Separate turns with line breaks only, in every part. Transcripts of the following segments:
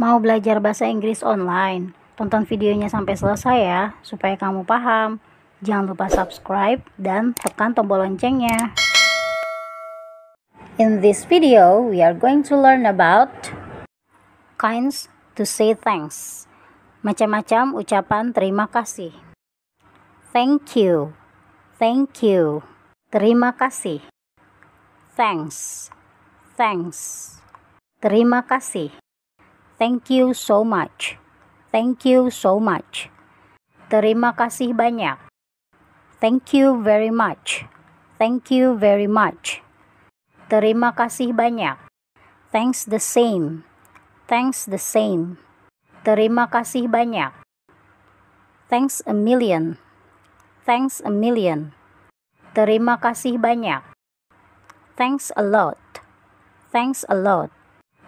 Mau belajar bahasa Inggris online? Tonton videonya sampai selesai ya, supaya kamu paham. Jangan lupa subscribe dan tekan tombol loncengnya. In this video, we are going to learn about kinds to say thanks. Macam-macam ucapan terima kasih. Thank you. Thank you. Terima kasih. Thanks. Thanks. Terima kasih. Thank you so much. Thank you so much. Terima kasih banyak. Thank you very much. Thank you very much. Terima kasih banyak. Thanks the same. Thanks the same. Terima kasih banyak. Thanks a million. Thanks a million. Terima kasih banyak. Thanks a lot. Thanks a lot.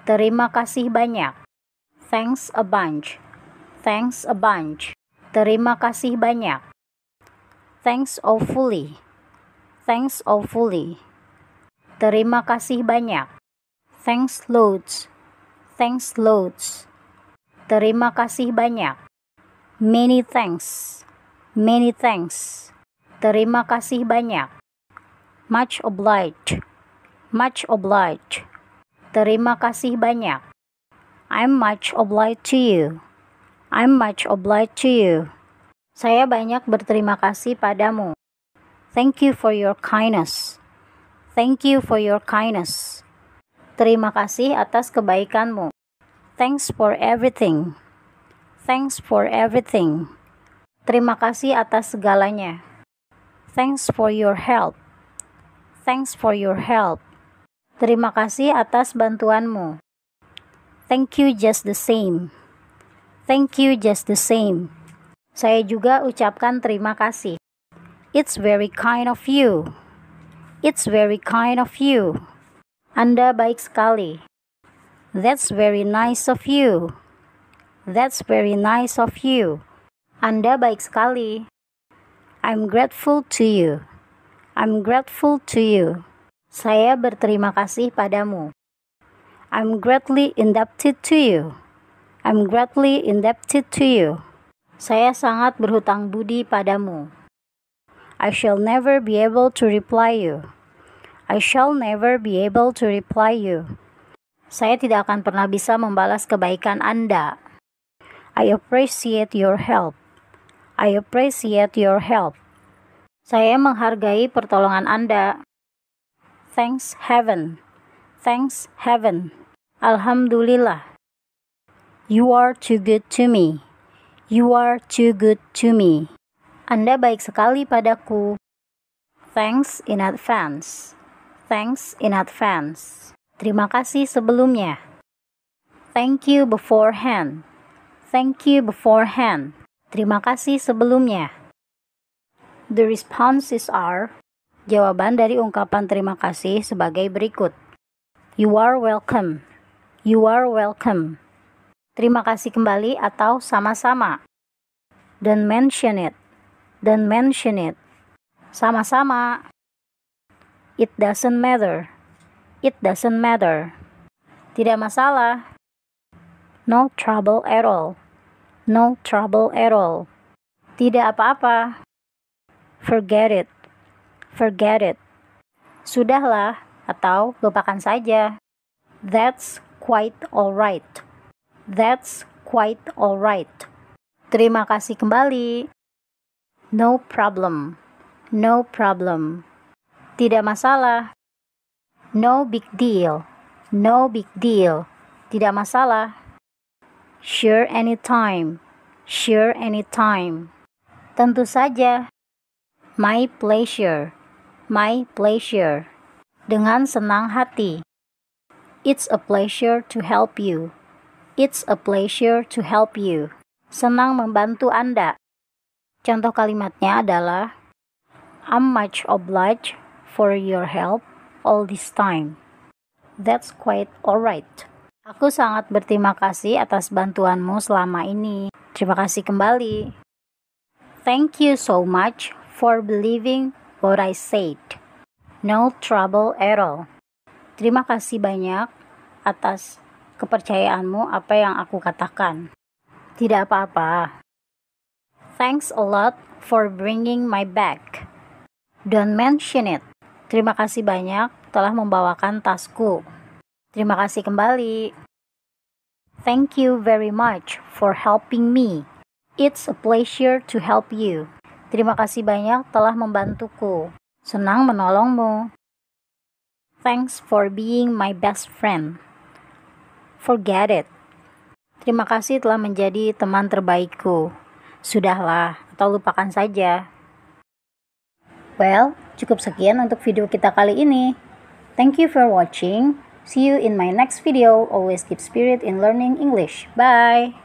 Terima kasih banyak. Thanks a bunch. Thanks a bunch. Terima kasih banyak. Thanks awfully. Thanks awfully. Terima kasih banyak. Thanks loads. Thanks loads. Terima kasih banyak. Many thanks. Many thanks. Terima kasih banyak. Much obliged. Much obliged. Terima kasih banyak. I'm much obliged to you. I'm much obliged to you. Saya banyak berterima kasih padamu. Thank you for your kindness. Thank you for your kindness. Terima kasih atas kebaikanmu. Thanks for everything. Thanks for everything. Terima kasih atas segalanya. Thanks for your help. Thanks for your help. Terima kasih atas bantuanmu. Thank you just the same. Thank you just the same. Saya juga ucapkan terima kasih. It's very kind of you. It's very kind of you. Anda baik sekali. That's very nice of you. That's very nice of you. Anda baik sekali. I'm grateful to you. I'm grateful to you. Saya berterima kasih padamu. I'm greatly indebted to you. I'm greatly indebted to you. Saya sangat berhutang budi padamu. I shall never be able to reply you. I shall never be able to reply you. Saya tidak akan pernah bisa membalas kebaikan Anda. I appreciate your help. I appreciate your help. Saya menghargai pertolongan Anda. Thanks heaven. Thanks heaven. Alhamdulillah. You are too good to me. You are too good to me. Anda baik sekali padaku. Thanks in advance. Thanks in advance. Terima kasih sebelumnya. Thank you beforehand. Thank you beforehand. Terima kasih sebelumnya. The responses are Jawaban dari ungkapan terima kasih sebagai berikut. You are welcome. You are welcome. Terima kasih kembali atau sama-sama. Don't mention it. Dan mention it. Sama-sama. It doesn't matter. It doesn't matter. Tidak masalah. No trouble at all. No trouble at all. Tidak apa-apa. Forget it. Forget it. Sudahlah atau lupakan saja. That's quite alright. That's quite alright. Terima kasih kembali. No problem. No problem. Tidak masalah. No big deal. No big deal. Tidak masalah. Sure anytime. Sure anytime. Tentu saja. My pleasure. My pleasure. Dengan senang hati. It's a pleasure to help you. It's a pleasure to help you. Senang membantu Anda. Contoh kalimatnya adalah I'm much obliged for your help all this time. That's quite alright. Aku sangat berterima kasih atas bantuanmu selama ini. Terima kasih kembali. Thank you so much for believing what I said. No trouble at all. Terima kasih banyak atas kepercayaanmu apa yang aku katakan. Tidak apa-apa. Thanks a lot for bringing my bag. Don't mention it. Terima kasih banyak telah membawakan tasku. Terima kasih kembali. Thank you very much for helping me. It's a pleasure to help you. Terima kasih banyak telah membantuku. Senang menolongmu. Thanks for being my best friend. Forget it. Terima kasih telah menjadi teman terbaikku. Sudahlah, atau lupakan saja. Well, cukup sekian untuk video kita kali ini. Thank you for watching. See you in my next video. Always keep spirit in learning English. Bye.